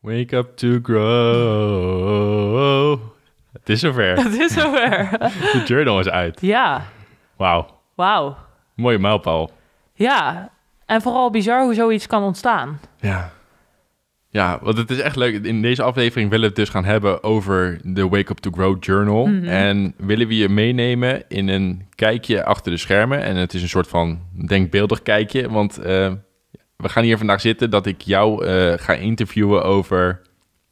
Wake up to grow. Het is zover. Het is zover. De journal is uit. Ja. Wauw. Wauw. Mooie mijlpaal. Ja. En vooral bizar hoe zoiets kan ontstaan. Ja. Ja, want het is echt leuk. In deze aflevering willen we het dus gaan hebben over de Wake Up to Grow Journal. Mhm. En willen we je meenemen in een kijkje achter de schermen. En het is een soort van denkbeeldig kijkje, want eh, we gaan hier vandaag zitten dat ik jou eh, ga interviewen over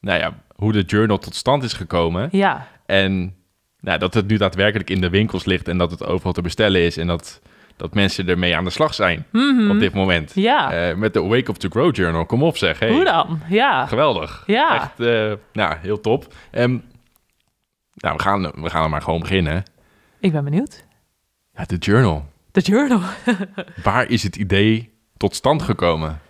nou ja, hoe de journal tot stand is gekomen. Ja. En nou, dat het nu daadwerkelijk in de winkels ligt en dat het overal te bestellen is en dat, dat mensen ermee aan de slag zijn mhm. op dit moment. Ja. Eh, met de Wake Up to Grow Journal. Kom op zeg. Hoe dan? Ja. Geweldig. Ja. Echt, eh, nou, heel top. Um, nou, we gaan, we gaan er maar gewoon beginnen. Ik ben benieuwd. Ja, de journal. De journal. Waar is het idee tot stand gekomen?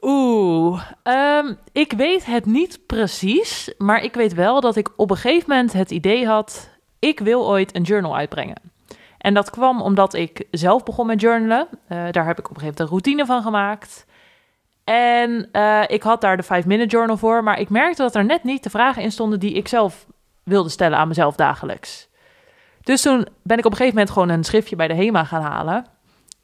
Oeh, ehm, ik weet het niet precies, maar ik weet wel dat ik op een gegeven moment het idee had: ik wil ooit een journal uitbrengen. En dat kwam omdat ik zelf begon met journalen. Eh, daar heb ik op een gegeven moment een routine van gemaakt. En eh, ik had daar de 5-minute journal voor, maar ik merkte dat er net niet de vragen in stonden die ik zelf wilde stellen aan mezelf dagelijks. Dus toen ben ik op een gegeven moment gewoon een schriftje bij de HEMA gaan halen.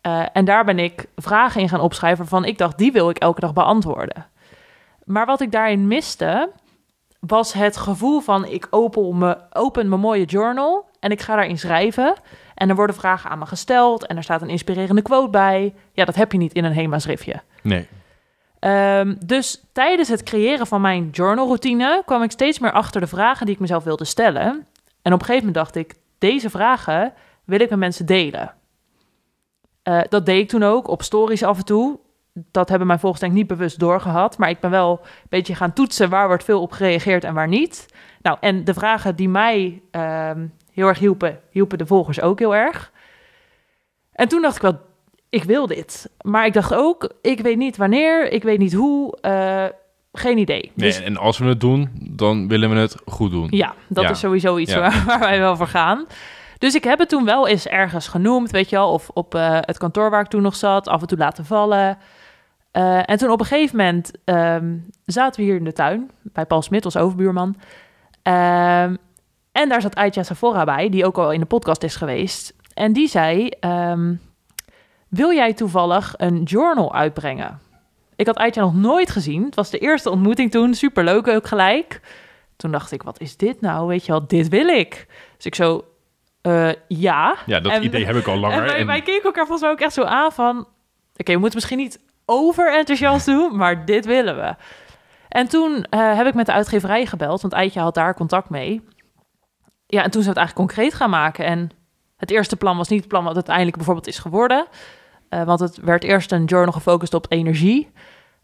Eh, en daar ben ik vragen in gaan opschrijven van ik dacht, die wil ik elke dag beantwoorden. Maar wat ik daarin miste, was het gevoel van ik open, me, open mijn mooie journal en ik ga daarin schrijven. En er worden vragen aan me gesteld en er staat een inspirerende quote bij. Ja, dat heb je niet in een HEMA-schriftje. Nee. Ehm, dus tijdens het creëren van mijn journalroutine kwam ik steeds meer achter de vragen die ik mezelf wilde stellen. En op een gegeven moment dacht ik, deze vragen wil ik met mensen delen. Eh, dat deed ik toen ook, op stories af en toe. Dat hebben mijn volgers denk ik niet bewust doorgehad. Maar ik ben wel een beetje gaan toetsen waar wordt veel op gereageerd en waar niet. Nou, en de vragen die mij ehm, heel erg hielpen, hielpen de volgers ook heel erg. En toen dacht ik wel, ik wil dit. Maar ik dacht ook, ik weet niet wanneer, ik weet niet hoe. Eh, geen idee. Nee, dus- En als we het doen, dan willen we het goed doen. Ja, dat is sowieso iets waar, waar, wij wel voor gaan. Dus ik heb het toen wel eens ergens genoemd, weet je wel, of op eh, het kantoor waar ik toen nog zat, af en toe laten vallen. Eh, en toen op een gegeven moment ehm, zaten we hier in de tuin bij Paul Smit, als overbuurman. Ehm, en daar zat Aitja Safora bij, die ook al in de podcast is geweest. En die zei: ehm, Wil jij toevallig een journal uitbrengen? Ik had Aitja nog nooit gezien. Het was de eerste ontmoeting toen, superleuk ook gelijk. Toen dacht ik: Wat is dit nou? Weet je wel, dit wil ik. Dus ik zo eh, ja. Ja, dat idee heb ik al langer. En wij, en... wij keken elkaar volgens mij ook echt zo aan van... Oké, we moeten misschien niet overenthousiast doen, maar dit willen we. En toen eh, heb ik met de uitgeverij gebeld, want Eitje had daar contact mee. Ja, en toen zijn we het eigenlijk concreet gaan maken. En het eerste plan was niet het plan wat uiteindelijk bijvoorbeeld is geworden. Eh, want het werd eerst een journal gefocust op energie.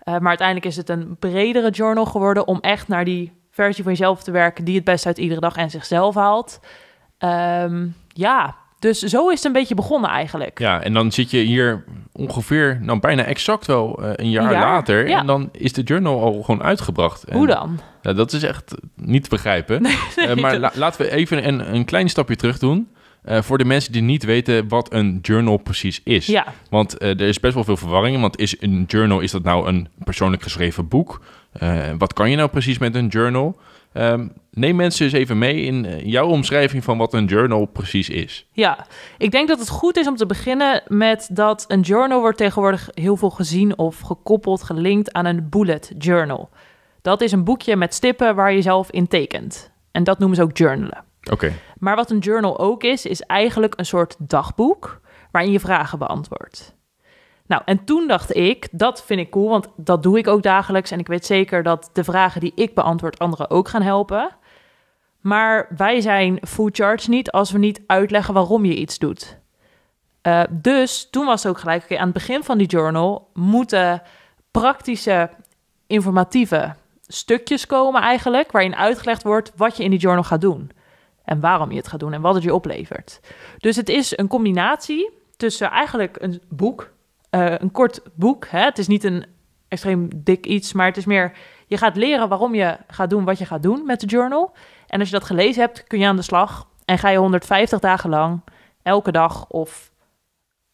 maar uiteindelijk is het een bredere journal geworden om echt naar die versie van jezelf te werken die het best uit iedere dag en zichzelf haalt. Ehm, ja, dus zo is het een beetje begonnen eigenlijk. Ja, en dan zit je hier ongeveer, nou bijna exact wel eh, een, jaar later. En dan is de journal al gewoon uitgebracht. En, Hoe dan? dat is echt niet te begrijpen. Eh, maar laten we even een, een klein stapje terug doen. Eh, voor de mensen die niet weten wat een journal precies is. Ja. Want er is best wel veel verwarring. Want is een journal, is dat nou een persoonlijk geschreven boek? wat kan je nou precies met een journal? Ehm, neem mensen eens even mee in eh, jouw omschrijving van wat een journal precies is. Ja, ik denk dat het goed is om te beginnen met dat een journal wordt tegenwoordig heel veel gezien of gekoppeld, gelinkt aan een bullet journal. Dat is een boekje met stippen waar je zelf in tekent. En dat noemen ze ook journalen. Oké. Maar wat een journal ook is, is eigenlijk een soort dagboek waarin je vragen beantwoordt. Nou, en toen dacht ik, dat vind ik cool, want dat doe ik ook dagelijks. En ik weet zeker dat de vragen die ik beantwoord anderen ook gaan helpen. Maar wij zijn full charge niet als we niet uitleggen waarom je iets doet. Eh, dus toen was het ook gelijk, oké, aan het begin van die journal moeten praktische, informatieve stukjes komen eigenlijk, waarin uitgelegd wordt wat je in die journal gaat doen. En waarom je het gaat doen en wat het je oplevert. Dus het is een combinatie tussen eigenlijk een boek eh, een kort boek. Hè? Het is niet een extreem dik iets, maar het is meer... Je gaat leren waarom je gaat doen wat je gaat doen met de journal. En als je dat gelezen hebt, kun je aan de slag. En ga je 150 dagen lang, elke dag of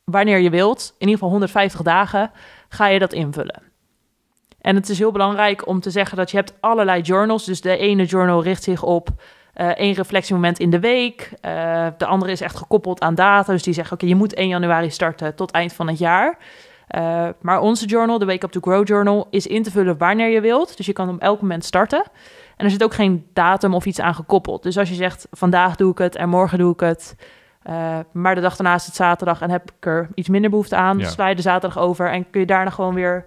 wanneer je wilt... in ieder geval 150 dagen, ga je dat invullen. En het is heel belangrijk om te zeggen dat je hebt allerlei journals. Dus de ene journal richt zich op eén eh, reflectiemoment in de week. Eh, de andere is echt gekoppeld aan data. Dus die zeggen, oké, je moet 1 januari starten tot eind van het jaar. Eh, maar onze journal, de Wake Up to Grow Journal, is in te vullen wanneer je wilt. Dus je kan op elk moment starten. En er zit ook geen datum of iets aan gekoppeld. Dus als je zegt: vandaag doe ik het en morgen doe ik het. maar de dag daarna is het zaterdag en heb ik er iets minder behoefte aan. Sla je de zaterdag over en kun je daarna gewoon weer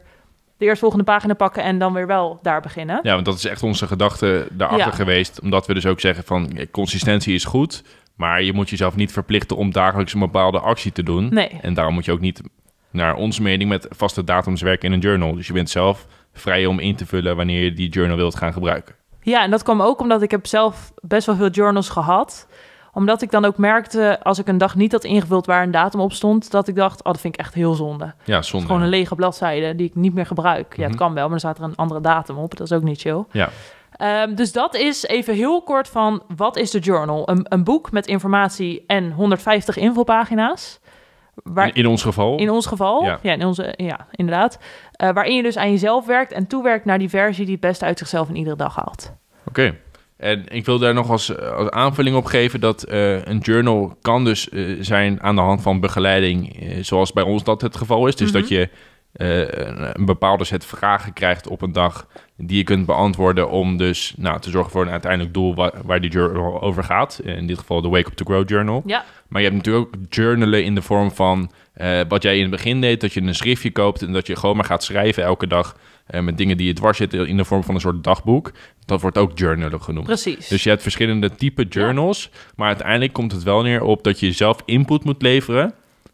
de volgende pagina pakken en dan weer wel daar beginnen. Ja, want dat is echt onze gedachte daarachter geweest. Omdat we dus ook zeggen van consistentie is goed. Maar je moet jezelf niet verplichten om dagelijks een bepaalde actie te doen. Nee. En daarom moet je ook niet naar onze mening met vaste datums werken in een journal. Dus je bent zelf vrij om in te vullen wanneer je die journal wilt gaan gebruiken. Ja, en dat kwam ook omdat ik heb zelf best wel veel journals gehad omdat ik dan ook merkte, als ik een dag niet had ingevuld waar een datum op stond, dat ik dacht, oh, dat vind ik echt heel zonde. Ja, zonde. Gewoon een lege bladzijde die ik niet meer gebruik. Ja, het mhm. kan wel, maar dan staat er een andere datum op. Dat is ook niet chill. Ja. Ehm, dus dat is even heel kort van wat is de journal? Een, een boek met informatie en 150 invulpagina's. Waar, in, ons geval. In ons geval, ja, in onze, ja inderdaad. Eh, waarin je dus aan jezelf werkt en toewerkt naar die versie die het beste uit zichzelf in iedere dag haalt. Oké. En ik wil daar nog als, als aanvulling op geven dat eh, een journal kan dus eh, zijn aan de hand van begeleiding, eh, zoals bij ons dat het geval is. Dus dat mhm. je een bepaalde set vragen krijgt op een dag die je kunt beantwoorden om dus nou, te zorgen voor een uiteindelijk doel waar, die journal over gaat. In dit geval de Wake Up To Grow Journal. Maar je hebt natuurlijk ook journalen in de vorm van wat jij in het begin deed, dat je een schriftje koopt en dat je gewoon maar gaat schrijven elke dag eh, met dingen die je dwars zitten in de vorm van een soort dagboek. Dat wordt ook journalen genoemd. Precies. Dus je hebt verschillende type journals. Maar uiteindelijk komt het wel neer op dat je zelf input moet leveren.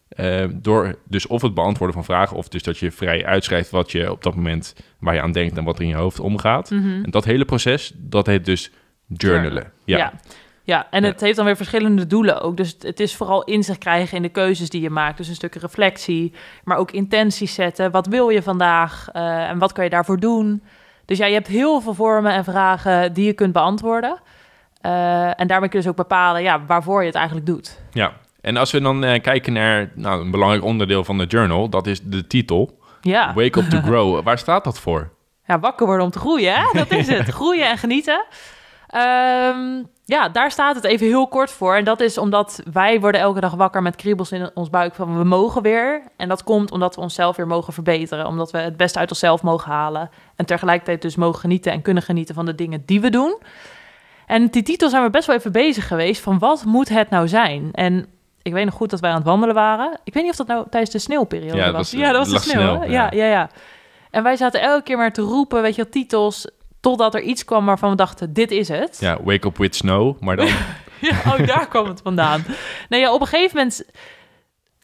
Eh, door dus of het beantwoorden van vragen, of dus dat je vrij uitschrijft wat je op dat moment waar je aan denkt en wat er in je hoofd omgaat. Mhm. En dat hele proces, dat heet dus journalen. Ja. ja. Ja, en het heeft dan weer verschillende doelen ook. Dus het is vooral inzicht krijgen in de keuzes die je maakt. Dus een stukje reflectie, maar ook intenties zetten. Wat wil je vandaag eh, en wat kan je daarvoor doen? Dus ja, je hebt heel veel vormen en vragen die je kunt beantwoorden. Eh, en daarmee kun je dus ook bepalen ja, waarvoor je het eigenlijk doet. Ja, en als we dan eh, kijken naar nou, een belangrijk onderdeel van de journal, dat is de titel. Ja. Wake up to grow. Waar staat dat voor? Ja, wakker worden om te groeien, hè? Dat is het. groeien en genieten. Um, ja, daar staat het even heel kort voor. En dat is omdat wij worden elke dag wakker met kriebels in ons buik van we mogen weer. En dat komt omdat we onszelf weer mogen verbeteren. Omdat we het beste uit onszelf mogen halen. En tegelijkertijd dus mogen genieten en kunnen genieten van de dingen die we doen. En die titel zijn we best wel even bezig geweest van wat moet het nou zijn? En ik weet nog goed dat wij aan het wandelen waren. Ik weet niet of dat nou tijdens de sneeuwperiode was. Ja, dat was de sneeuw. ja, ja, ja. En wij zaten elke keer maar te roepen, weet je, titels Totdat er iets kwam waarvan we dachten, dit is het. Ja, Wake Up With Snow, maar dan... ja, oh, daar kwam het vandaan. Nee, nou ja, op een gegeven moment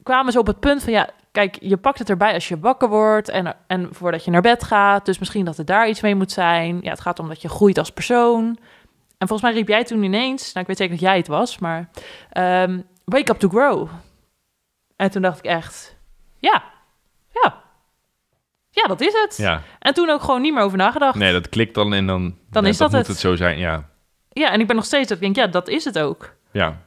kwamen ze op het punt van... ja, kijk, je pakt het erbij als je wakker wordt en, en voordat je naar bed gaat. Dus misschien dat er daar iets mee moet zijn. Ja, het gaat om dat je groeit als persoon. En volgens mij riep jij toen ineens, nou ik weet zeker dat jij het was, maar ehm, wake up to grow. En toen dacht ik echt, ja, ja, ja, dat is het. Ja. En toen ook gewoon niet meer over nagedacht. Nee, dat klikt dan en dan, dan is dat, moet het. zo zijn, ja. Ja, en ik ben nog steeds dat ik denk, ja, dat is het ook. Ja.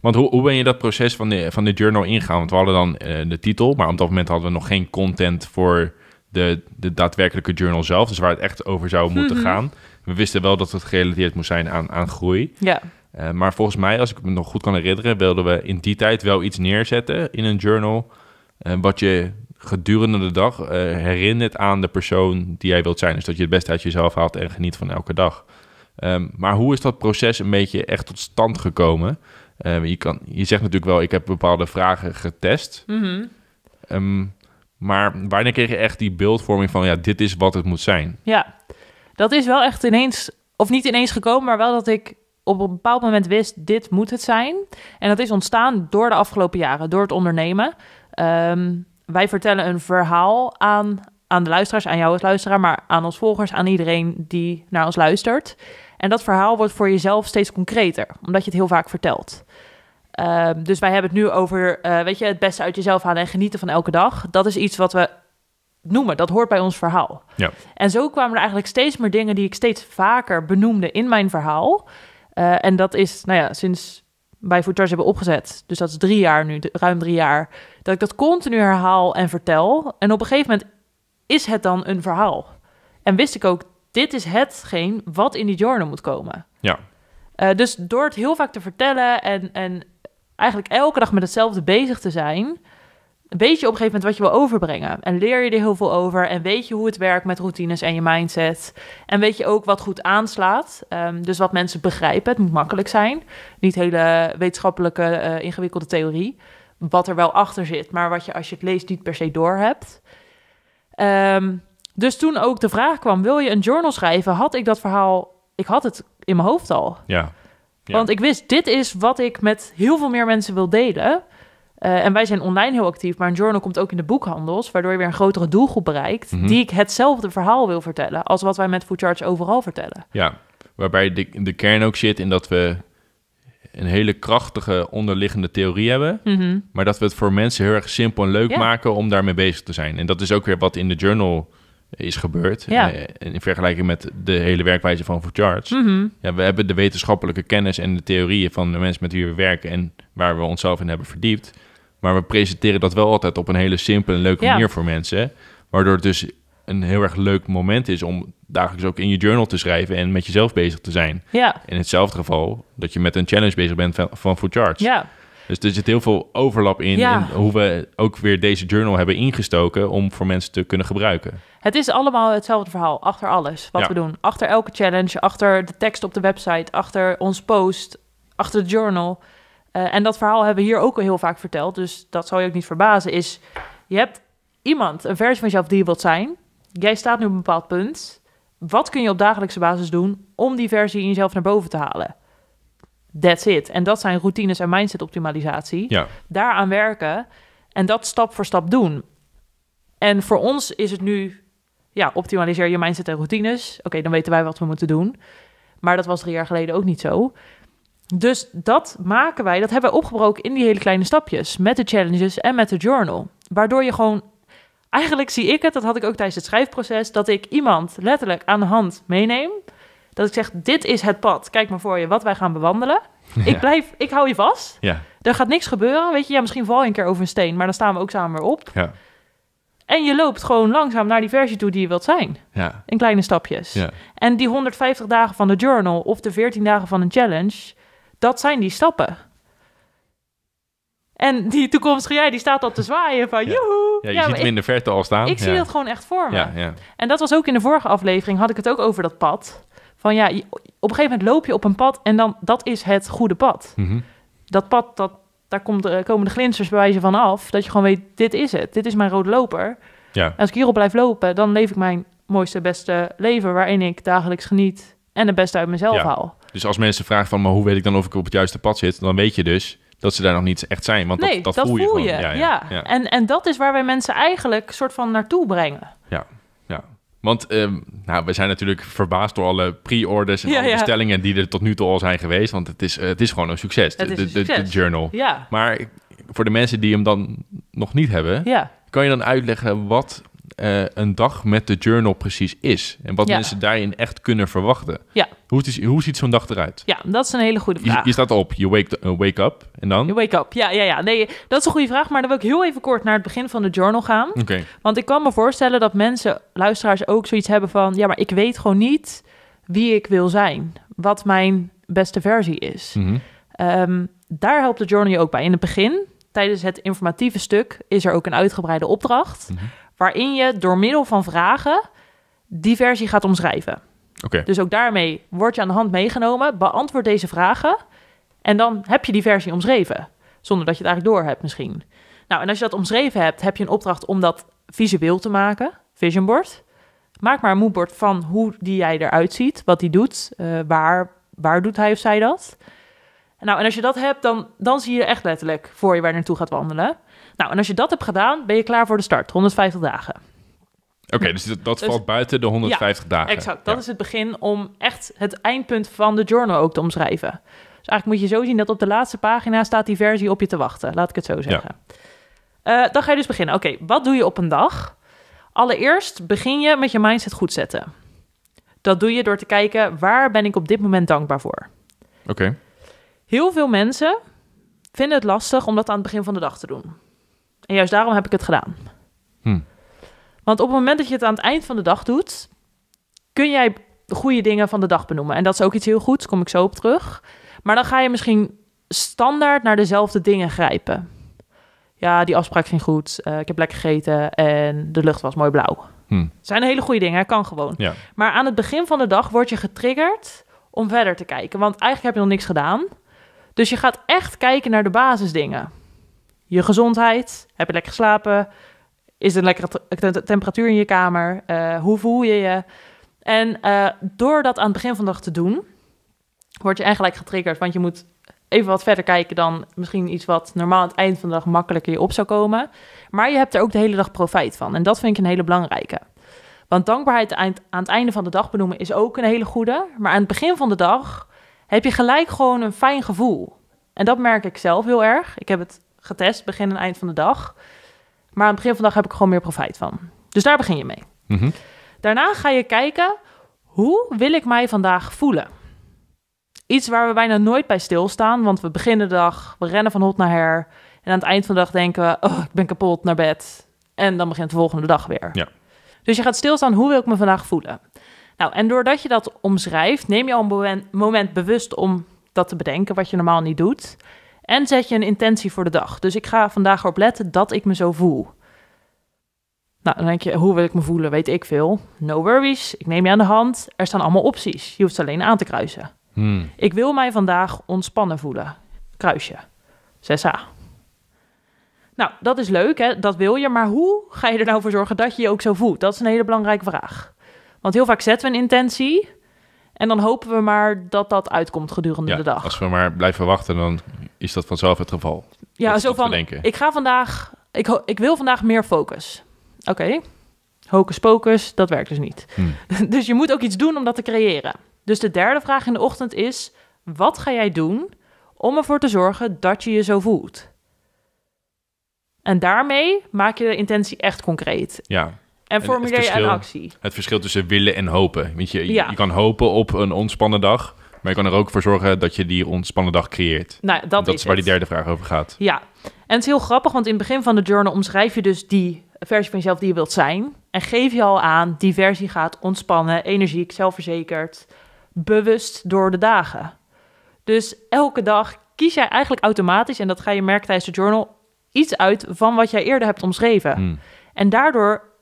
Want hoe, hoe ben je dat proces van de, van de journal ingegaan? Want we hadden dan eh, de titel, maar op dat moment hadden we nog geen content voor de, de daadwerkelijke journal zelf. Dus waar het echt over zou moeten mhm. gaan. We wisten wel dat het gerelateerd moest zijn aan, aan groei. Ja. Eh, maar volgens mij, als ik me nog goed kan herinneren, wilden we in die tijd wel iets neerzetten in een journal. Uh, wat je gedurende de dag uh, eh, herinnert aan de persoon die jij wilt zijn. Dus dat je het beste uit jezelf haalt en geniet van elke dag. Ehm, maar hoe is dat proces een beetje echt tot stand gekomen? Ehm, je, kan, je zegt natuurlijk wel, ik heb bepaalde vragen getest. Mhm. Ehm, maar wanneer kreeg je echt die beeldvorming van, ja, dit is wat het moet zijn? Ja, dat is wel echt ineens, of niet ineens gekomen, maar wel dat ik op een bepaald moment wist, dit moet het zijn. En dat is ontstaan door de afgelopen jaren, door het ondernemen wij vertellen een verhaal aan, aan de luisteraars, aan jou als luisteraar, maar aan ons volgers, aan iedereen die naar ons luistert. En dat verhaal wordt voor jezelf steeds concreter, omdat je het heel vaak vertelt. Ehm, dus wij hebben het nu over, eh, weet je, het beste uit jezelf halen en genieten van elke dag. Dat is iets wat we noemen, dat hoort bij ons verhaal. Ja. En zo kwamen er eigenlijk steeds meer dingen die ik steeds vaker benoemde in mijn verhaal. Eh, en dat is, nou ja, sinds wij Voetars hebben opgezet, dus dat is drie jaar nu, ruim drie jaar, dat ik dat continu herhaal en vertel. En op een gegeven moment is het dan een verhaal. En wist ik ook, dit is hetgeen wat in die journal moet komen. Ja. Eh, dus door het heel vaak te vertellen en, en eigenlijk elke dag met hetzelfde bezig te zijn, weet je op een gegeven moment wat je wil overbrengen. En leer je er heel veel over. En weet je hoe het werkt met routines en je mindset. En weet je ook wat goed aanslaat. Ehm, dus wat mensen begrijpen. Het moet makkelijk zijn. Niet hele wetenschappelijke, eh, ingewikkelde theorie wat er wel achter zit, maar wat je als je het leest niet per se doorhebt. Um, dus toen ook de vraag kwam: wil je een journal schrijven? Had ik dat verhaal, ik had het in mijn hoofd al. Ja. Want ik wist, dit is wat ik met heel veel meer mensen wil delen. Eh, en wij zijn online heel actief, maar een journal komt ook in de boekhandels, waardoor je weer een grotere doelgroep bereikt, mhm. die ik hetzelfde verhaal wil vertellen als wat wij met Food overal vertellen. Ja, waarbij de, de kern ook zit in dat we een hele krachtige onderliggende theorie hebben. Mhm. Maar dat we het voor mensen heel erg simpel en leuk maken om daarmee bezig te zijn. En dat is ook weer wat in de journal is gebeurd. Eh, in vergelijking met de hele werkwijze van Fouchards. Mhm. ja, we hebben de wetenschappelijke kennis en de theorieën van de mensen met wie we werken en waar we onszelf in hebben verdiept. Maar we presenteren dat wel altijd op een hele simpele en leuke manier voor mensen. Waardoor het dus een heel erg leuk moment is om dagelijks ook in je journal te schrijven en met jezelf bezig te zijn. Ja. In hetzelfde geval dat je met een challenge bezig bent van, van Food Charts. Ja. Dus er zit heel veel overlap in, hoe we ook weer deze journal hebben ingestoken om voor mensen te kunnen gebruiken. Het is allemaal hetzelfde verhaal, achter alles wat we doen. Achter elke challenge, achter de tekst op de website, achter ons post, achter de journal. Eh, en dat verhaal hebben we hier ook al heel vaak verteld, dus dat zal je ook niet verbazen, is je hebt iemand, een versie van jezelf die je wilt zijn jij staat nu op een bepaald punt. Wat kun je op dagelijkse basis doen om die versie in jezelf naar boven te halen? That's it. En dat zijn routines en mindset optimalisatie. Ja. Daaraan werken en dat stap voor stap doen. En voor ons is het nu, ja, optimaliseer je mindset en routines. Oké, dan weten wij wat we moeten doen. Maar dat was drie jaar geleden ook niet zo. Dus dat maken wij, dat hebben we opgebroken in die hele kleine stapjes. Met de challenges en met de journal. Waardoor je gewoon Eigenlijk zie ik het, dat had ik ook tijdens het schrijfproces, dat ik iemand letterlijk aan de hand meeneem. Dat ik zeg: Dit is het pad, kijk maar voor je wat wij gaan bewandelen. Ik blijf, ik hou je vast. Ja. Er gaat niks gebeuren. Weet je, ja, misschien val je een keer over een steen, maar dan staan we ook samen weer op. Ja. En je loopt gewoon langzaam naar die versie toe die je wilt zijn. Ja. In kleine stapjes. Ja. En die 150 dagen van de journal of de 14 dagen van een challenge, dat zijn die stappen. En die toekomstige jij, die staat al te zwaaien van ja. joehoe. Ja, je ziet hem in de verte al staan. Ik zie dat gewoon echt voor me. En dat was ook in de vorige aflevering, had ik het ook over dat pad. Van ja, op een gegeven moment loop je op een pad en dan, dat is het goede pad. Mhm. Dat pad, dat, daar komt de, komen de glinsters bij wijze van af. Dat je gewoon weet, dit is het. Dit is mijn rode loper. Ja. als ik hierop blijf lopen, dan leef ik mijn mooiste, beste leven... waarin ik dagelijks geniet en het beste uit mezelf haal. Dus als mensen vragen van, maar hoe weet ik dan of ik op het juiste pad zit? Dan weet je dus dat ze daar nog niet echt zijn. Want dat, dat, voel je. Voel Ja, ja, En, en dat is waar wij mensen eigenlijk soort van naartoe brengen. Ja, ja. Want ehm, nou, we zijn natuurlijk verbaasd door alle pre-orders en alle bestellingen die er tot nu toe al zijn geweest. Want het is, eh, het is gewoon een succes, de, succes. de, de journal. Maar voor de mensen die hem dan nog niet hebben, kan je dan uitleggen wat eh, een dag met de journal precies is. En wat mensen daarin echt kunnen verwachten. Ja. Hoe, hoe ziet zo'n dag eruit? Ja, dat is een hele goede vraag. Je, staat op, je eh, wake, up en dan? Je wake up, ja, ja, ja. Nee, dat is een goede vraag, maar dan wil ik heel even kort naar het begin van de journal gaan. Oké. Want ik kan me voorstellen dat mensen, luisteraars ook zoiets hebben van... ja, maar ik weet gewoon niet wie ik wil zijn. Wat mijn beste versie is. Mhm. Ehm, daar helpt de journal je ook bij. In het begin, tijdens het informatieve stuk, is er ook een uitgebreide opdracht... Mhm waarin je door middel van vragen die versie gaat omschrijven. Dus ook daarmee word je aan de hand meegenomen, beantwoord deze vragen en dan heb je die versie omschreven, zonder dat je het eigenlijk door hebt misschien. Nou, en als je dat omschreven hebt, heb je een opdracht om dat visueel te maken, visionboard. Maak maar een moodboard van hoe die jij eruit ziet, wat die doet, eh, waar, waar doet hij of zij dat. Nou, en als je dat hebt, dan, dan zie je echt letterlijk voor je waar je naartoe gaat wandelen. Nou, en als je dat hebt gedaan, ben je klaar voor de start. 150 dagen. Oké, dus dat, dus- valt buiten de 150 ja, dagen. Exact, dat is het begin om echt het eindpunt van de journal ook te omschrijven. Dus eigenlijk moet je zo zien dat op de laatste pagina staat die versie op je te wachten. Laat ik het zo zeggen. Eh, dan ga je dus beginnen. Oké, wat doe je op een dag? Allereerst begin je met je mindset goed zetten. Dat doe je door te kijken waar ben ik op dit moment dankbaar voor. Oké. Heel veel mensen vinden het lastig om dat aan het begin van de dag te doen. En juist daarom heb ik het gedaan. Hm. Want op het moment dat je het aan het eind van de dag doet, kun jij de goede dingen van de dag benoemen. En dat is ook iets heel goeds, kom ik zo op terug. Maar dan ga je misschien standaard naar dezelfde dingen grijpen. Ja, die afspraak ging goed. Eh, ik heb lekker gegeten en de lucht was mooi blauw. Hm. Zijn hele goede dingen, kan gewoon. Maar aan het begin van de dag word je getriggerd om verder te kijken. Want eigenlijk heb je nog niks gedaan. Dus je gaat echt kijken naar de basisdingen je gezondheid? Heb je lekker geslapen? Is er een lekkere temperatuur in je kamer? Eh, hoe voel je je? En eh, door dat aan het begin van de dag te doen, word je eigenlijk getriggerd. Want je moet even wat verder kijken dan misschien iets wat normaal aan het eind van de dag makkelijker je op zou komen. Maar je hebt er ook de hele dag profijt van. En dat vind ik een hele belangrijke. Want dankbaarheid aan het einde van de dag benoemen is ook een hele goede. Maar aan het begin van de dag heb je gelijk gewoon een fijn gevoel. En dat merk ik zelf heel erg. Ik heb het getest, begin en eind van de dag. Maar aan het begin van de dag heb ik gewoon meer profijt van. Dus daar begin je mee. Mhm. Daarna ga je kijken, hoe wil ik mij vandaag voelen? Iets waar we bijna nooit bij stilstaan, want we beginnen de dag, we rennen van hot naar her. En aan het eind van de dag denken we, oh, ik ben kapot, naar bed. En dan begint de volgende dag weer. Ja. Dus je gaat stilstaan, hoe wil ik me vandaag voelen? Nou, en doordat je dat omschrijft, neem je al een moment bewust om dat te bedenken, wat je normaal niet doet. En zet je een intentie voor de dag. Dus ik ga vandaag erop letten dat ik me zo voel. Nou, dan denk je, hoe wil ik me voelen? Weet ik veel. No worries, ik neem je aan de hand. Er staan allemaal opties. Je hoeft ze alleen aan te kruisen. Hmm. Ik wil mij vandaag ontspannen voelen. Kruisje. 6a. Nou, dat is leuk, hè? dat wil je. Maar hoe ga je er nou voor zorgen dat je je ook zo voelt? Dat is een hele belangrijke vraag. Want heel vaak zetten we een intentie en dan hopen we maar dat dat uitkomt gedurende de dag. Als we maar blijven wachten, dan is dat vanzelf het geval. Ja, zo van, ik ga vandaag, ik, ik wil vandaag meer focus. Oké, okay. hocus pocus, dat werkt dus niet. Hmm. dus je moet ook iets doen om dat te creëren. Dus de derde vraag in de ochtend is, wat ga jij doen om ervoor te zorgen dat je je zo voelt? En daarmee maak je de intentie echt concreet. Ja. En formuleer je een actie. Het verschil tussen willen en hopen. Weet je, ja. je kan hopen op een ontspannen dag. Maar je kan er ook voor zorgen dat je die ontspannen dag creëert. Nou, dat, is, waar die derde vraag over gaat. Ja, en het is heel grappig, want in het begin van de journal omschrijf je dus die versie van jezelf die je wilt zijn. En geef je al aan, die versie gaat ontspannen, energiek, zelfverzekerd, bewust door de dagen. Dus elke dag kies jij eigenlijk automatisch, en dat ga je merken tijdens de journal, iets uit van wat jij eerder hebt omschreven. Hmm. En daardoor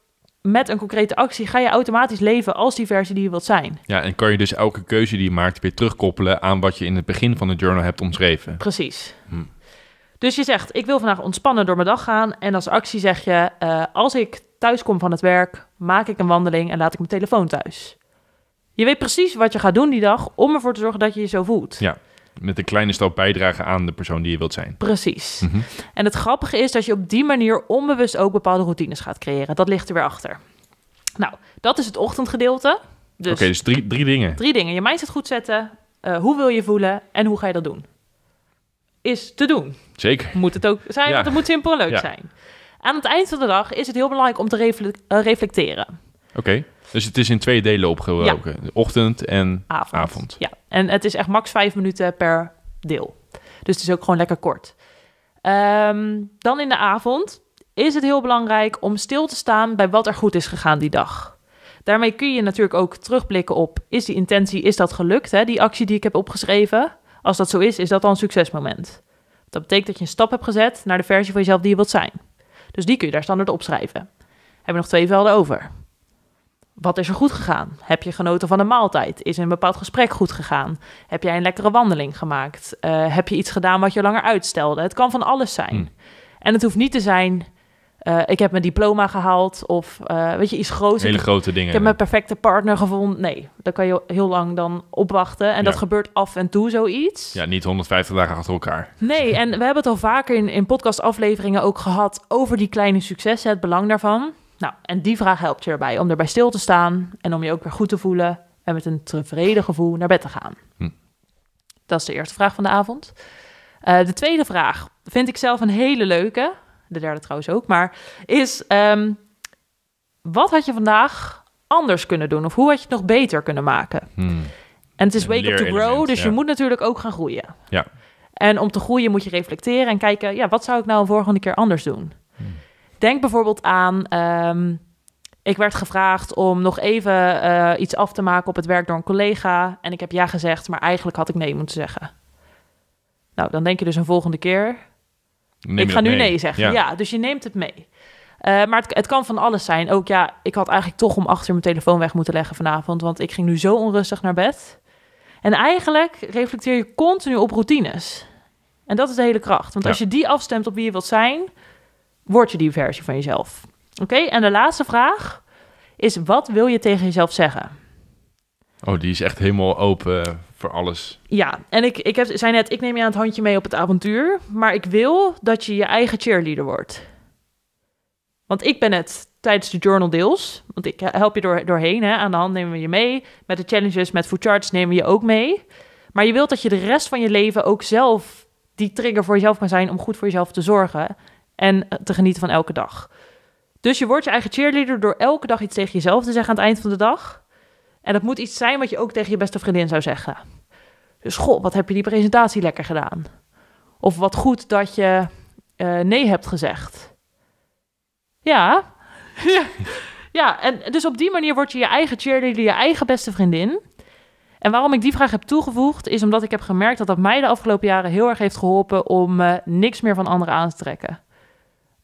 met een concrete actie ga je automatisch leven als die versie die je wilt zijn. Ja, en kan je dus elke keuze die je maakt weer terugkoppelen aan wat je in het begin van de journal hebt omschreven. Precies. Hm. Dus je zegt, ik wil vandaag ontspannen door mijn dag gaan. En als actie zeg je, eh, als ik thuis kom van het werk, maak ik een wandeling en laat ik mijn telefoon thuis. Je weet precies wat je gaat doen die dag om ervoor te zorgen dat je je zo voelt. Ja met een kleine stap bijdragen aan de persoon die je wilt zijn. Precies. Mhm. En het grappige is dat je op die manier onbewust ook bepaalde routines gaat creëren. Dat ligt er weer achter. Nou, dat is het ochtendgedeelte. Dus Oké, dus drie, drie dingen. Drie dingen. Je mindset goed zetten. Eh, hoe wil je voelen en hoe ga je dat doen? Is te doen. Zeker. Moet het ook zijn, ja. want het moet simpel en leuk zijn. Aan het eind van de dag is het heel belangrijk om te eh, reflecteren. Oké, dus het is in twee delen opgebroken. Eh, Ochtend en avond. avond. Ja, en het is echt max vijf minuten per deel. Dus het is ook gewoon lekker kort. Ehm, dan in de avond is het heel belangrijk om stil te staan bij wat er goed is gegaan die dag. Daarmee kun je natuurlijk ook terugblikken op: is die intentie, is dat gelukt? Hè? Die actie die ik heb opgeschreven. Als dat zo is, is dat dan een succesmoment. Dat betekent dat je een stap hebt gezet naar de versie van jezelf die je wilt zijn. Dus die kun je daar standaard opschrijven. Hebben we nog twee velden over. Wat is er goed gegaan? Heb je genoten van een maaltijd? Is een bepaald gesprek goed gegaan? Heb jij een lekkere wandeling gemaakt? Eh, heb je iets gedaan wat je langer uitstelde? Het kan van alles zijn. Hmm. En het hoeft niet te zijn. Uh, ik heb mijn diploma gehaald of eh, weet je, iets groots. Hele grote dingen. Ik heb mijn perfecte partner gevonden. Nee, daar kan je heel lang dan opwachten. En dat gebeurt af en toe zoiets. Ja, niet 150 dagen achter elkaar. Nee, en we hebben het al vaker in, in podcastafleveringen ook gehad over die kleine successen, het belang daarvan. Nou, en die vraag helpt je erbij om erbij stil te staan en om je ook weer goed te voelen en met een tevreden gevoel naar bed te gaan. Hm. Dat is de eerste vraag van de avond. Eh, de tweede vraag vind ik zelf een hele leuke, de derde trouwens ook, maar is ehm, wat had je vandaag anders kunnen doen of hoe had je het nog beter kunnen maken? Hm. En het is wake up to grow, dus je moet natuurlijk ook gaan groeien. Ja. En om te groeien moet je reflecteren en kijken, ja, wat zou ik nou een volgende keer anders doen? Denk bijvoorbeeld aan. Ehm, ik werd gevraagd om nog even eh, iets af te maken op het werk door een collega. En ik heb ja gezegd, maar eigenlijk had ik nee moeten zeggen. Nou, dan denk je dus een volgende keer. ik ga nu nee zeggen. Ja. dus je neemt het mee. Eh, maar het, het, kan van alles zijn. Ook ja, ik had eigenlijk toch om achter mijn telefoon weg moeten leggen vanavond. Want ik ging nu zo onrustig naar bed. En eigenlijk reflecteer je continu op routines. En dat is de hele kracht. Want als je die afstemt op wie je wilt zijn, word je die versie van jezelf. Oké, en de laatste vraag is: wat wil je tegen jezelf zeggen? Oh, die is echt helemaal open voor alles. Ja, en ik, ik heb, zei net, ik neem je aan het handje mee op het avontuur. Maar ik wil dat je je eigen cheerleader wordt. Want ik ben het tijdens de journal deals. Want ik help je door, doorheen. Hè. Aan de hand nemen we je mee. Met de challenges, met food charts nemen we je ook mee. Maar je wilt dat je de rest van je leven ook zelf die trigger voor jezelf kan zijn om goed voor jezelf te zorgen en te genieten van elke dag. Dus je wordt je eigen cheerleader door elke dag iets tegen jezelf te zeggen aan het eind van de dag. En dat moet iets zijn wat je ook tegen je beste vriendin zou zeggen. Dus goh, wat heb je die presentatie lekker gedaan? Of wat goed dat je eh, nee hebt gezegd. Ja. ja, en dus op die manier word je je eigen cheerleader, je eigen beste vriendin. En waarom ik die vraag heb toegevoegd, is omdat ik heb gemerkt dat dat mij de afgelopen jaren heel erg heeft geholpen om eh, niks meer van anderen aan te trekken.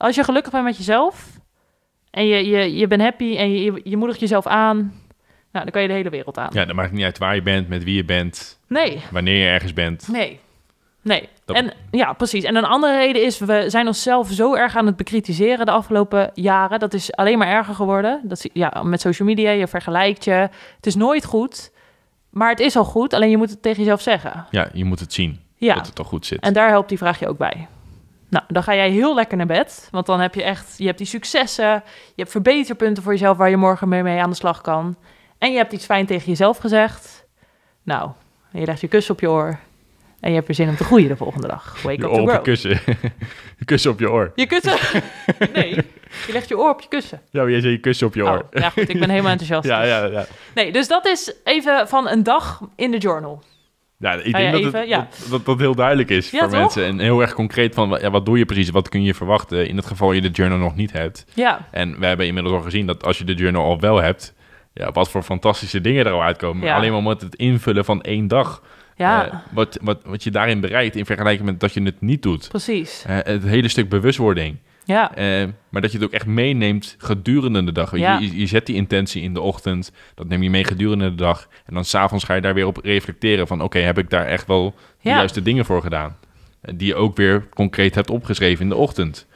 Als je gelukkig bent met jezelf en je, je, je bent happy en je, je moedigt jezelf aan, nou, dan kan je de hele wereld aan. Ja, dat maakt niet uit waar je bent, met wie je bent. Nee. Wanneer je ergens bent. Nee. Nee. En ja, precies. En een andere reden is, we zijn onszelf zo erg aan het bekritiseren de afgelopen jaren. Dat is alleen maar erger geworden. Dat, ja, met social media, je vergelijkt je. Het is nooit goed, maar het is al goed. Alleen je moet het tegen jezelf zeggen. Ja, je moet het zien ja. dat het toch goed zit. En daar helpt die vraag je ook bij. Nou, dan ga jij heel lekker naar bed. Want dan heb je echt, je hebt die successen, je hebt verbeterpunten voor jezelf waar je morgen mee, mee aan de slag kan. En je hebt iets fijn tegen jezelf gezegd. Nou, je legt je kus op je oor. En je hebt er zin om te groeien de volgende dag. Wake je op je kussen. je kussen op je oor. Je kussen? Nee, je legt je oor op je kussen. Ja, je zet je kussen op je oor. Oh, ja, goed, ik ben helemaal enthousiast. ja, dus- ja, ja. Nee, dus dat is even van een dag in de journal. Ja, ik nou denk dat, dat, dat, heel duidelijk is voor mensen. En heel erg concreet van, ja, wat doe je precies? Wat kun je verwachten in het geval je de journal nog niet hebt? Ja. En we hebben inmiddels al gezien dat als je de journal al wel hebt... Ja, wat voor fantastische dingen er al uitkomen. Alleen maar met het invullen van één dag. Ja. Eh, wat, wat, wat je daarin bereikt in vergelijking met dat je het niet doet. Precies. Eh, het hele stuk bewustwording. Ja. Eh, maar dat je het ook echt meeneemt gedurende de dag. Ja. Je, je, zet die intentie in de ochtend, dat neem je mee gedurende de dag. En dan s'avonds ga je daar weer op reflecteren van... oké, heb ik daar echt wel de juiste dingen voor gedaan? Eh, die je ook weer concreet hebt opgeschreven in de ochtend.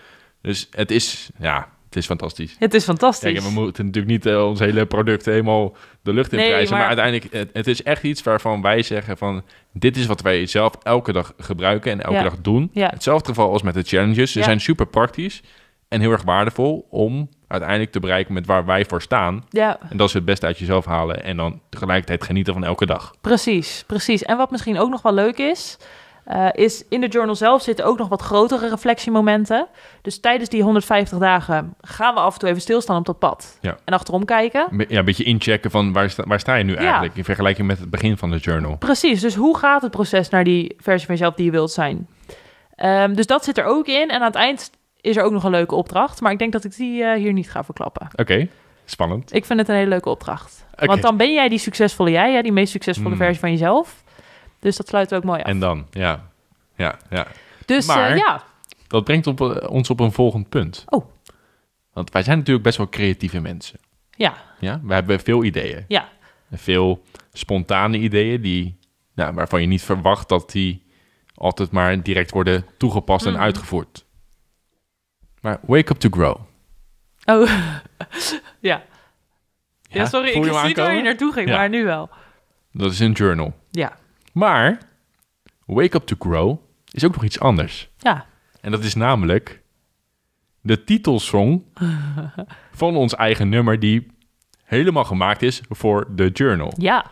Dus het is, ja, het is fantastisch. Het is fantastisch. Kijk, we moeten natuurlijk niet eh, ons hele product helemaal de lucht in prijzen. Maar... uiteindelijk, het, het, is echt iets waarvan wij zeggen van... dit is wat wij zelf elke dag gebruiken en elke dag doen. Ja. Hetzelfde geval als met de challenges. Ze zijn super praktisch en heel erg waardevol... om uiteindelijk te bereiken met waar wij voor staan. Ja. En dat is het beste uit jezelf halen... en dan tegelijkertijd genieten van elke dag. Precies, precies. En wat misschien ook nog wel leuk is... Eh, is in de journal zelf zitten ook nog wat grotere reflectiemomenten. Dus tijdens die 150 dagen gaan we af en toe even stilstaan op dat pad. En achterom kijken. Ja, een beetje inchecken van waar sta, waar sta je nu eigenlijk in vergelijking met het begin van de journal. Precies, dus hoe gaat het proces naar die versie van jezelf die je wilt zijn? Ehm, dus dat zit er ook in. En aan het eind is er ook nog een leuke opdracht. Maar ik denk dat ik die eh, hier niet ga verklappen. Oké, spannend. Ik vind het een hele leuke opdracht. Want dan ben jij die succesvolle jij, hè? die meest succesvolle hmm. versie van jezelf. Dus dat sluit ook mooi af. En dan, ja. Ja, ja. Dus eh, maar, ja. Dat brengt op, eh, ons op een volgend punt. Oh. Want wij zijn natuurlijk best wel creatieve mensen. Ja. Ja, we hebben veel ideeën. Ja. veel spontane ideeën die, nou, waarvan je niet verwacht dat die altijd maar direct worden toegepast en mhm. uitgevoerd. Maar wake up to grow. Oh, ja. Ja, sorry, ik zie waar je naartoe ging, maar nu wel. Dat is een journal. Ja. Maar Wake Up to Grow is ook nog iets anders. Ja. En dat is namelijk de titelsong van ons eigen nummer die helemaal gemaakt is voor The Journal. Ja.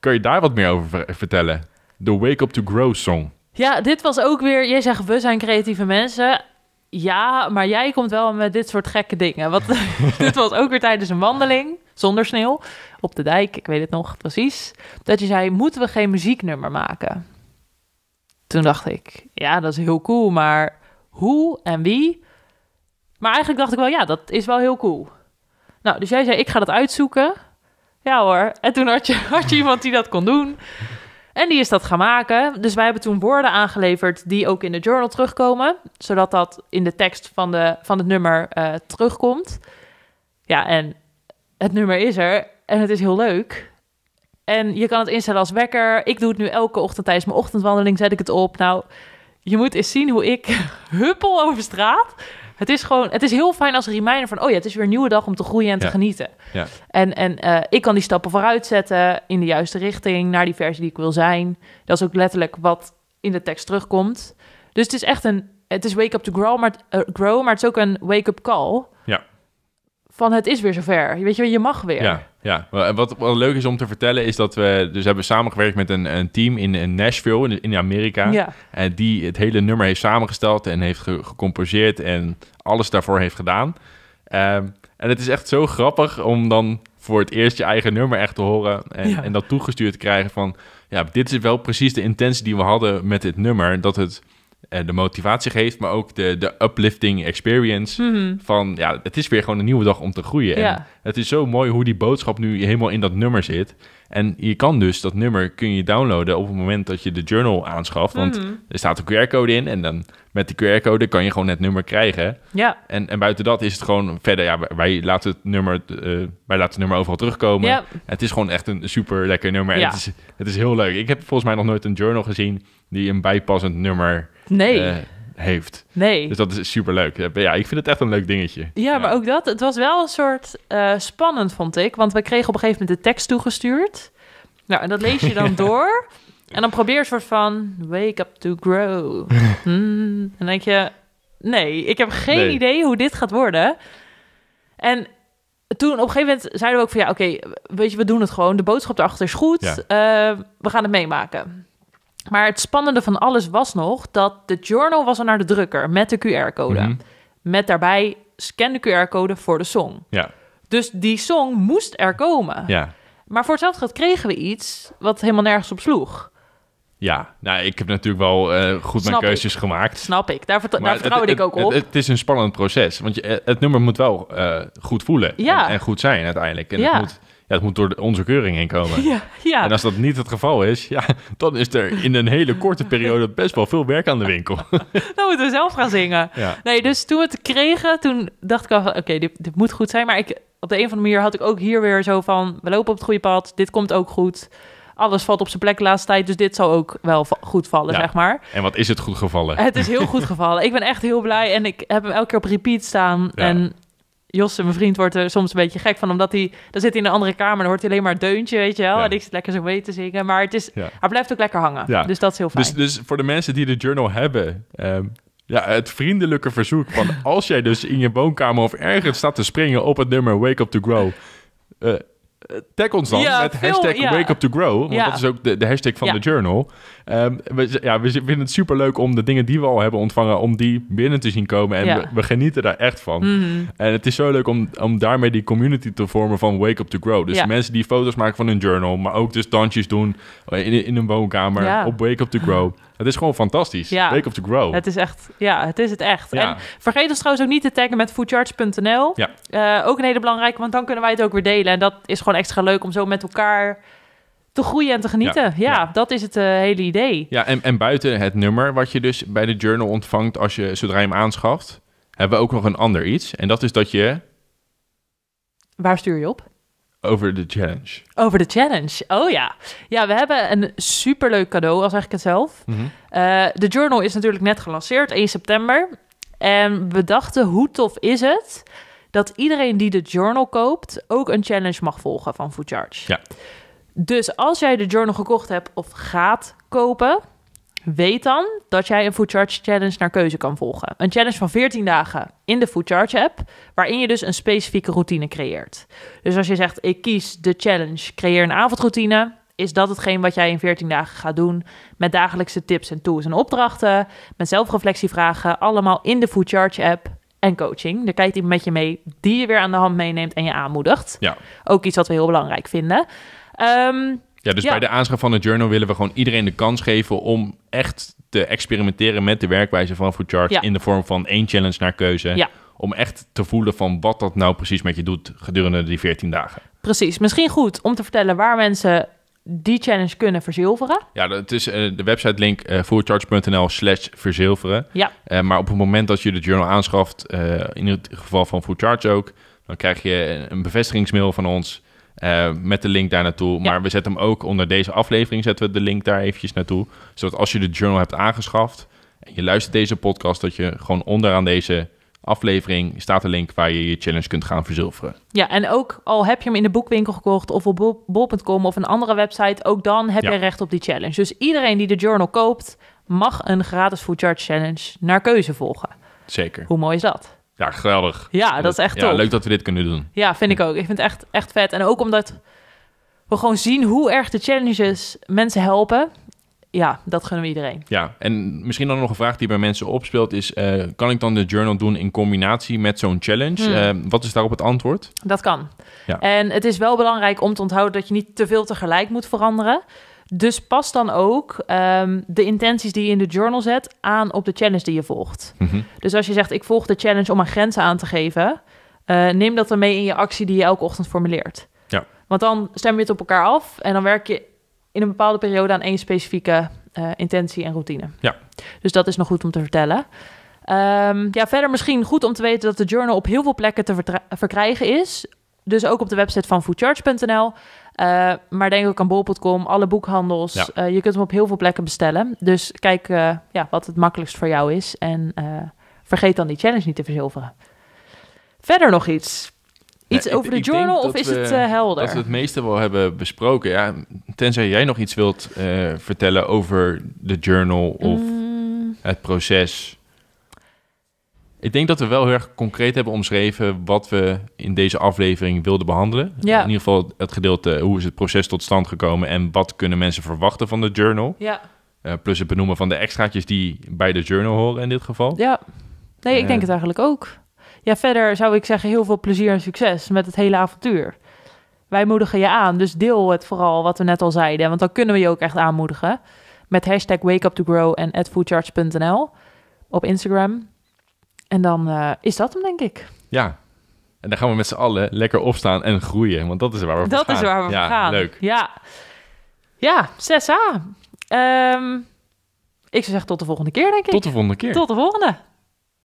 Kun je daar wat meer over vertellen? De Wake Up to Grow song. Ja, dit was ook weer. Jij zegt we zijn creatieve mensen. Ja, maar jij komt wel met dit soort gekke dingen. Want dit was ook weer tijdens een wandeling zonder sneeuw, op de dijk, ik weet het nog precies, dat je zei, moeten we geen muzieknummer maken? Toen dacht ik, ja, dat is heel cool, maar hoe en wie? Maar eigenlijk dacht ik wel, ja, dat is wel heel cool. Nou, dus jij zei, ik ga dat uitzoeken. Ja hoor, en toen had je, had je iemand die dat kon doen. En die is dat gaan maken. Dus wij hebben toen woorden aangeleverd die ook in de journal terugkomen. Zodat dat in de tekst van, de, van het nummer eh, terugkomt. Ja, en het nummer is er en het is heel leuk. En je kan het instellen als wekker. Ik doe het nu elke ochtend tijdens mijn ochtendwandeling, zet ik het op. Nou, je moet eens zien hoe ik huppel over straat. Het is gewoon, het is heel fijn als reminder van, oh ja, het is weer een nieuwe dag om te groeien en te genieten. Ja. En, en eh, ik kan die stappen vooruit zetten in de juiste richting, naar die versie die ik wil zijn. Dat is ook letterlijk wat in de tekst terugkomt. Dus het is echt een, het is wake up to grow, maar, eh, grow, maar het is ook een wake up call van het is weer zover. Weet je, je mag weer. Ja, ja. En wat, wat leuk is om te vertellen is dat we... Dus hebben samengewerkt met een, een team in, in Nashville, in, Amerika. En die het hele nummer heeft samengesteld en heeft gecomposeerd... en alles daarvoor heeft gedaan. Ehm, en het is echt zo grappig om dan voor het eerst je eigen nummer echt te horen... en, en dat toegestuurd te krijgen van... Ja, dit is wel precies de intentie die we hadden met dit nummer. Dat het eh, de motivatie geeft, maar ook de, de uplifting experience. Mhm. Van ja, het is weer gewoon een nieuwe dag om te groeien. Ja. het is zo mooi hoe die boodschap nu helemaal in dat nummer zit. En je kan dus dat nummer kun je downloaden op het moment dat je de journal aanschaft. Want mhm. er staat een QR-code in. En dan met die QR-code kan je gewoon het nummer krijgen. Ja. En, en buiten dat is het gewoon verder. Ja, wij laten het nummer, eh, wij laten het nummer overal terugkomen. Ja. Het is gewoon echt een super lekker nummer. En ja. het, is, het is heel leuk. Ik heb volgens mij nog nooit een journal gezien die een bijpassend nummer Nee. Eh, heeft. Nee. Dus dat is superleuk. Ja, ik vind het echt een leuk dingetje. Ja, maar ook dat. Het was wel een soort eh, spannend, vond ik. Want we kregen op een gegeven moment de tekst toegestuurd. Nou, en dat lees je dan door. En dan probeer je een soort van... Wake up to grow. Hmm. En dan denk je... Nee, ik heb geen idee hoe dit gaat worden. En toen op een gegeven moment zeiden we ook van... Ja, oké, weet je, we doen het gewoon. De boodschap erachter is goed. Eh, we gaan het meemaken. Maar het spannende van alles was nog dat de journal was al naar de drukker met de QR-code. Mhm. Met daarbij scan de QR-code voor de song. Ja. Dus die song moest er komen. Ja. Maar voor hetzelfde geld kregen we iets wat helemaal nergens op sloeg. Ja, nou, ik heb natuurlijk wel eh, goed mijn keuzes gemaakt. Snap ik, daar, vertrouw vertrouwde ik ook op. Het, is een spannend proces, want je, het nummer moet wel eh, goed voelen ja. en, goed zijn uiteindelijk. En ja. het moet ja, het moet door onze keuring heen komen. Ja, ja. En als dat niet het geval is, ja, dan is er in een hele korte periode best wel veel werk aan de winkel. dan moeten we zelf gaan zingen. Ja. Nee, dus toen we het kregen, toen dacht ik al van, oké, dit, dit, moet goed zijn. Maar ik, op de een of andere manier had ik ook hier weer zo van, we lopen op het goede pad, dit komt ook goed. Alles valt op zijn plek de laatste tijd, dus dit zal ook wel goed vallen, zeg maar. En wat is het goed gevallen? Het is heel goed gevallen. Ik ben echt heel blij en ik heb hem elke keer op repeat staan. En Jos, mijn vriend, wordt er soms een beetje gek van. Omdat hij, dan zit hij in een andere kamer dan hoort hij alleen maar deuntje, weet je wel. En ik zit lekker zo mee te zingen. Maar het is, hij blijft ook lekker hangen. Dus dat is heel dus, fijn. Dus, dus voor de mensen die de journal hebben... Ehm, ja, het vriendelijke verzoek van als jij dus in je woonkamer of ergens staat te springen op het nummer Wake Up To Grow... Eh, tag ons dan met hashtag Wake Up To Grow. Want dat is ook de, de hashtag van de journal. Ehm, we, ja, we vinden het super leuk om de dingen die we al hebben ontvangen... om die binnen te zien komen. En we, genieten daar echt van. Mhm. En het is zo leuk om, om daarmee die community te vormen van Wake Up To Grow. Dus mensen die foto's maken van hun journal... maar ook dus dansjes doen in, in hun woonkamer op Wake Up To Grow. Het is gewoon fantastisch. Ja. of the grow. Het is echt, ja, het is het echt. En vergeet ons trouwens ook niet te taggen met foodcharts.nl. Ja. Eh, ook een hele belangrijke, want dan kunnen wij het ook weer delen. En dat is gewoon extra leuk om zo met elkaar te groeien en te genieten. Ja, dat is het eh, hele idee. Ja, en, en buiten het nummer wat je dus bij de journal ontvangt als je zodra je hem aanschaft, hebben we ook nog een ander iets. En dat is dat je. Waar stuur je op? Over de challenge. Over de challenge. Oh ja. Ja, we hebben een superleuk cadeau, als eigenlijk het zelf. Mhm. Eh, de journal is natuurlijk net gelanceerd, 1 september. En we dachten, hoe tof is het dat iedereen die de journal koopt ook een challenge mag volgen van Food Charge. Ja. Dus als jij de journal gekocht hebt of gaat kopen, Weet dan dat jij een Food Charge Challenge naar keuze kan volgen. Een challenge van 14 dagen in de Food Charge app, waarin je dus een specifieke routine creëert. Dus als je zegt: ik kies de challenge, creëer een avondroutine. Is dat hetgeen wat jij in 14 dagen gaat doen? Met dagelijkse tips en tools en opdrachten, met zelfreflectievragen, allemaal in de Food Charge app en coaching. Daar kijkt iemand met je mee die je weer aan de hand meeneemt en je aanmoedigt. Ja. Ook iets wat we heel belangrijk vinden. Ehm, ja, dus bij de aanschaf van de journal willen we gewoon iedereen de kans geven om echt te experimenteren met de werkwijze van Food in de vorm van één challenge naar keuze. Om echt te voelen van wat dat nou precies met je doet gedurende die 14 dagen. Precies. Misschien goed om te vertellen waar mensen die challenge kunnen verzilveren. Ja, het is eh, de website link uh, eh, foodcharge.nl slash verzilveren. Ja. Eh, maar op het moment dat je de journal aanschaft, in het geval van Foodcharge ook, dan krijg je een bevestigingsmail van ons eh, met de link daar naartoe. Maar we zetten hem ook onder deze aflevering, zetten we de link daar eventjes naartoe. Zodat als je de journal hebt aangeschaft en je luistert deze podcast, dat je gewoon onderaan deze aflevering staat een link waar je je challenge kunt gaan verzilveren. Ja, en ook al heb je hem in de boekwinkel gekocht of op bol.com of een andere website, ook dan heb je recht op die challenge. Dus iedereen die de journal koopt, mag een gratis food charge challenge naar keuze volgen. Zeker. Hoe mooi is dat? Ja, geweldig. Ja, dat is echt ja, Leuk dat we dit kunnen doen. Ja, vind ik ook. Ik vind het echt, echt vet. En ook omdat we gewoon zien hoe erg de challenges mensen helpen. Ja, dat gunnen we iedereen. Ja, en misschien dan nog een vraag die bij mensen opspeelt is... Eh, kan ik dan de journal doen in combinatie met zo'n challenge? Hmm. Eh, wat is daarop het antwoord? Dat kan. Ja. En het is wel belangrijk om te onthouden dat je niet te veel tegelijk moet veranderen... Dus pas dan ook ehm, de intenties die je in de journal zet aan op de challenge die je volgt. Mhm. Dus als je zegt, ik volg de challenge om een grenzen aan te geven, eh, neem dat dan mee in je actie die je elke ochtend formuleert. Ja. Want dan stem je het op elkaar af en dan werk je in een bepaalde periode aan één specifieke eh, intentie en routine. Ja. Dus dat is nog goed om te vertellen. Um, ja, verder misschien goed om te weten dat de journal op heel veel plekken te verkrijgen is. Dus ook op de website van foodcharge.nl. Eh, maar denk ook aan bol.com, alle boekhandels. Eh, je kunt hem op heel veel plekken bestellen. Dus kijk eh, ja, wat het makkelijkst voor jou is. En vergeet dan die challenge niet te verzilveren. Verder nog iets. Iets over de journal of is het helder? Dat we het meeste wel hebben besproken. Ja, tenzij jij nog iets wilt vertellen over de journal of mm. het proces. Ik denk dat we wel heel erg concreet hebben omschreven wat we in deze aflevering wilden behandelen. In ieder geval het gedeelte eh, hoe is het proces tot stand gekomen en wat kunnen mensen verwachten van de journal. Ja. Eh, plus het benoemen van de extraatjes die bij de journal horen in dit geval. Ja, nee, ik denk eh. het eigenlijk ook. Ja, verder zou ik zeggen heel veel plezier en succes met het hele avontuur. Wij moedigen je aan, dus deel het vooral wat we net al zeiden, want dan kunnen we je ook echt aanmoedigen. Met hashtag wake en at foodcharge.nl op Instagram. En dan eh, is dat hem, denk ik. Ja. En dan gaan we met z'n allen lekker opstaan en groeien. Want dat is waar we voor gaan. Dat is waar we ja, gaan. Leuk. Ja, ja 6a. Ehm, ik zou zeggen tot de volgende keer, denk ik. Tot de volgende keer. Tot de volgende.